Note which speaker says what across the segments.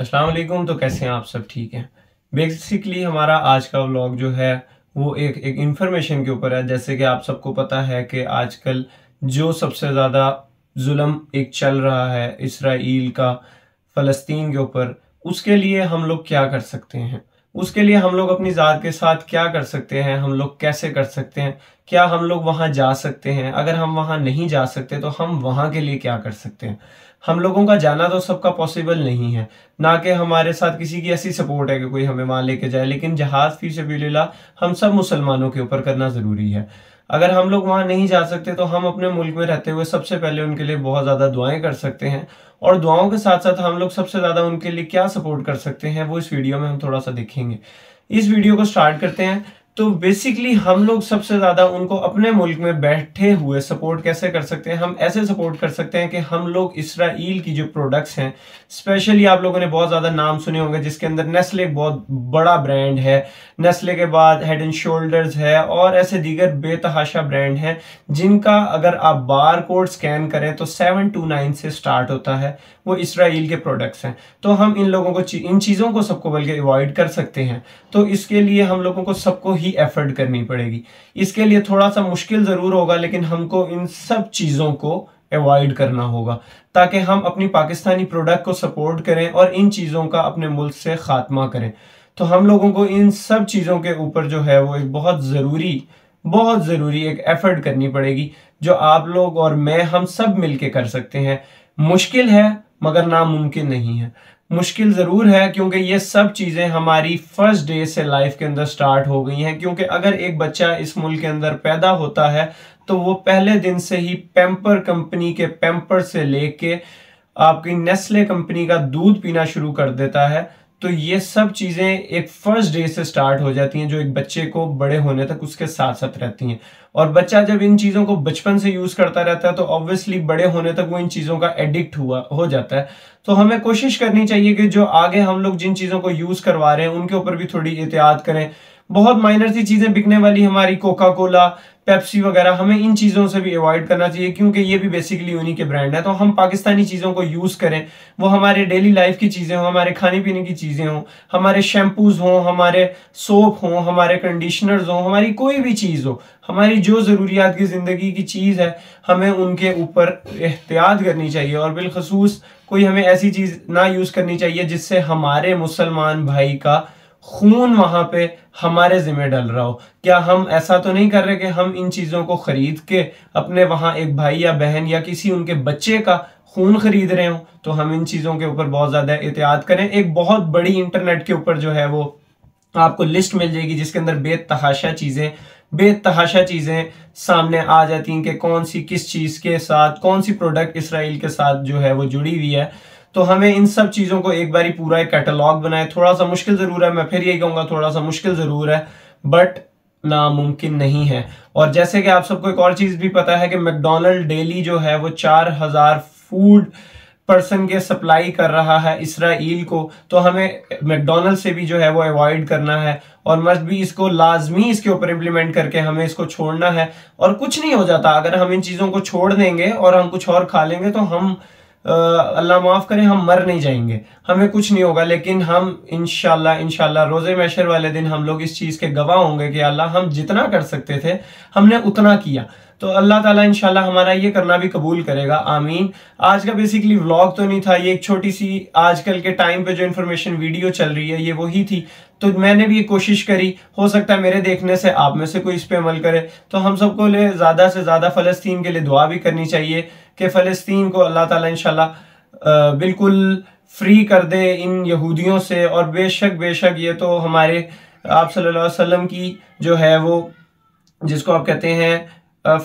Speaker 1: अस्सलाम वालेकुम तो कैसे हैं आप सब ठीक हैं बेसिकली हमारा आज का व्लॉग जो है वो एक एक इन्फॉर्मेशन के ऊपर है जैसे कि आप सबको पता है कि आजकल जो सबसे ज़्यादा जुल्म एक चल रहा है इसराइल का फ़लस्तीन के ऊपर उसके लिए हम लोग क्या कर सकते हैं उसके लिए हम लोग अपनी ज़ात के साथ क्या कर सकते हैं हम लोग कैसे कर सकते हैं क्या हम लोग वहाँ जा सकते हैं अगर हम वहाँ नहीं जा सकते तो हम वहाँ के लिए क्या कर सकते हैं हम लोगों का जाना तो सबका पॉसिबल नहीं है ना कि हमारे साथ किसी की ऐसी सपोर्ट है कि कोई हमें वहाँ लेके जाए लेकिन जहाज फी सबीला हम सब मुसलमानों के ऊपर करना ज़रूरी है अगर हम लोग वहाँ नहीं जा सकते तो हम अपने मुल्क में रहते हुए सबसे पहले उनके लिए बहुत ज़्यादा दुआएं कर सकते हैं और दुआओं के साथ साथ हम लोग सबसे ज़्यादा उनके लिए क्या सपोर्ट कर सकते हैं वो इस वीडियो में हम थोड़ा सा देखेंगे इस वीडियो को स्टार्ट करते हैं तो बेसिकली हम लोग सबसे ज्यादा उनको अपने मुल्क में बैठे हुए सपोर्ट कैसे कर सकते हैं हम ऐसे सपोर्ट कर सकते हैं कि हम लोग इसराइल की जो प्रोडक्ट्स हैं स्पेशली आप लोगों ने बहुत ज्यादा नाम सुने होंगे जिसके अंदर नेस्ले एक बहुत बड़ा ब्रांड है नेस्ले के बाद हेड एंड शोल्डर्स है और ऐसे दीगर बेतहाशा ब्रांड हैं जिनका अगर आप बार कोड स्कैन करें तो सेवन टू नाइन से स्टार्ट होता है वो इसराइल के प्रोडक्ट्स हैं तो हम इन लोगों को इन चीज़ों को सबको बल्कि अवॉइड कर सकते हैं तो इसके लिए हम लोगों को सबको ही ही एफर्ट करनी पड़ेगी इसके लिए थोड़ा सा मुश्किल ज़रूर होगा लेकिन हमको इन सब चीज़ों को अवॉइड करना होगा ताकि हम अपनी पाकिस्तानी प्रोडक्ट को सपोर्ट करें और इन चीज़ों का अपने मुल्क से ख़ात्मा करें तो हम लोगों को इन सब चीज़ों के ऊपर जो है वो एक बहुत ज़रूरी बहुत ज़रूरी एक एफर्ट करनी पड़ेगी जो आप लोग और मैं हम सब मिलके कर सकते हैं मुश्किल है मगर नामुमकिन नहीं है मुश्किल ज़रूर है क्योंकि ये सब चीज़ें हमारी फर्स्ट डे से लाइफ के अंदर स्टार्ट हो गई हैं क्योंकि अगर एक बच्चा इस मुल्क के अंदर पैदा होता है तो वो पहले दिन से ही पेम्पर कंपनी के पेम्पर से लेके आपकी नेस्ले कंपनी का दूध पीना शुरू कर देता है तो ये सब चीज़ें एक फर्स्ट डे से स्टार्ट हो जाती हैं जो एक बच्चे को बड़े होने तक उसके साथ साथ रहती हैं और बच्चा जब इन चीज़ों को बचपन से यूज़ करता रहता है तो ऑब्वियसली बड़े होने तक वो इन चीज़ों का एडिक्ट हुआ हो जाता है तो हमें कोशिश करनी चाहिए कि जो आगे हम लोग जिन चीज़ों को यूज़ करवा रहे हैं उनके ऊपर भी थोड़ी एहतियात करें बहुत माइनर सी चीजें बिकने वाली हमारी कोका कोला पेप्सी वगैरह हमें इन चीज़ों से भी अवॉइड करना चाहिए क्योंकि ये भी बेसिकली उन्हीं के ब्रांड है तो हम पाकिस्तानी चीज़ों को यूज़ करें वो हमारे डेली लाइफ की चीज़ें हों हमारे खाने पीने की चीज़ें हों हमारे शैम्पूज़ हों हमारे सोप हों हमारे कंडीशनर्स हों हमारी कोई भी चीज़ हो हमारी जो ज़रूरियात की ज़िंदगी की चीज़ है हमें उनके ऊपर एहतियात करनी चाहिए और बिलखसूस कोई हमें ऐसी चीज़ ना यूज़ करनी चाहिए जिससे हमारे मुसलमान भाई का खून वहां पे हमारे जिम्मे डल रहा हो क्या हम ऐसा तो नहीं कर रहे कि हम इन चीजों को खरीद के अपने वहां एक भाई या बहन या किसी उनके बच्चे का खून खरीद रहे हो तो हम इन चीजों के ऊपर बहुत ज्यादा एहतियात करें एक बहुत बड़ी इंटरनेट के ऊपर जो है वो आपको लिस्ट मिल जाएगी जिसके अंदर बेतहाशा चीजें बेतहाशा चीज़ें सामने आ जाती हैं कि कौन सी किस चीज़ के साथ कौन सी प्रोडक्ट इसराइल के साथ जो है वो जुड़ी हुई है तो हमें इन सब चीज़ों को एक बारी पूरा एक कैटलॉग बनाए थोड़ा सा मुश्किल ज़रूर है मैं फिर यही कहूँगा थोड़ा सा मुश्किल ज़रूर है बट नामुमकिन नहीं है और जैसे कि आप सबको एक और चीज़ भी पता है कि मैकडोनल्ड डेली जो है वो चार हज़ार फूड पर्सन के सप्लाई कर रहा है इसराइल को तो हमें मैकडोनल्ड से भी जो है वो अवॉइड करना है और मस्ट भी इसको लाजमी इसके ऊपर इम्प्लीमेंट करके हमें इसको छोड़ना है और कुछ नहीं हो जाता अगर हम इन चीज़ों को छोड़ देंगे और हम कुछ और खा लेंगे तो हम अल्लाह माफ़ करे हम मर नहीं जाएंगे हमें कुछ नहीं होगा लेकिन हम इन इनशाला रोज़े मैशर वाले दिन हम लोग इस चीज़ के गवाह होंगे कि अल्लाह हम जितना कर सकते थे हमने उतना किया तो अल्लाह ताला इनशाला हमारा ये करना भी कबूल करेगा आमीन आज का बेसिकली व्लॉग तो नहीं था ये एक छोटी सी आजकल के टाइम पे जो इन्फॉर्मेशन वीडियो चल रही है ये वही थी तो मैंने भी कोशिश करी हो सकता है मेरे देखने से आप में से कोई इस पर अमल करे तो हम सबको ले ज़्यादा से ज़्यादा फ़लस्तीन के लिए दुआ भी करनी चाहिए कि फ़लस्तीन को अल्लाह ताला इंशाल्लाह बिल्कुल फ्री कर दे इन यहूदियों से और बेशक बेशक ये तो हमारे आप सल्लल्लाहु अलैहि वसल्लम की जो है वो जिसको आप कहते हैं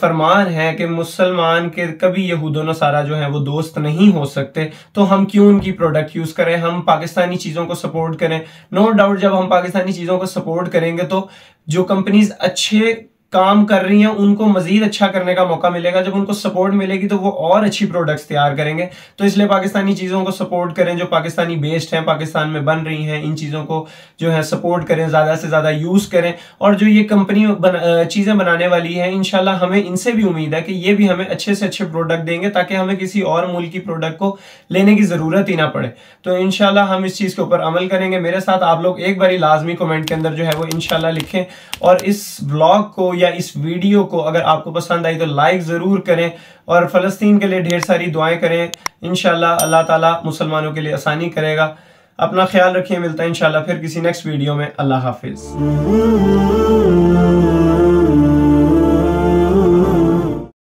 Speaker 1: फरमान है कि मुसलमान के कभी यहूद सारा जो है वो दोस्त नहीं हो सकते तो हम क्यों उनकी प्रोडक्ट यूज़ करें हम पाकिस्तानी चीज़ों को सपोर्ट करें नो no डाउट जब हम पाकिस्तानी चीज़ों को सपोर्ट करेंगे तो जो कंपनीज अच्छे काम कर रही हैं उनको मजीद अच्छा करने का मौका मिलेगा जब उनको सपोर्ट मिलेगी तो वो और अच्छी प्रोडक्ट्स तैयार करेंगे तो इसलिए पाकिस्तानी चीज़ों को सपोर्ट करें जो पाकिस्तानी बेस्ड हैं पाकिस्तान में बन रही हैं इन चीज़ों को जो है सपोर्ट करें ज़्यादा से ज़्यादा यूज़ करें और जो ये कंपनी बन, चीज़ें बनाने वाली है इन हमें इनसे भी उम्मीद है कि ये भी हमें अच्छे से अच्छे प्रोडक्ट देंगे ताकि हमें किसी और मुल्क की प्रोडक्ट को लेने की ज़रूरत ही ना पड़े तो इन हम इस चीज़ के ऊपर अमल करेंगे मेरे साथ आप लोग एक बार लाजमी कमेंट के अंदर जो है वो इन लिखें और इस ब्लॉग को या इस वीडियो को अगर आपको पसंद आई तो लाइक ज़रूर करें और फ़लस्तीन के लिए ढेर सारी दुआएं करें इन अल्लाह ताला मुसलमानों के लिए आसानी करेगा अपना ख्याल रखिए मिलता है इनशाला फिर किसी नेक्स्ट वीडियो में अल्लाह हाफिज़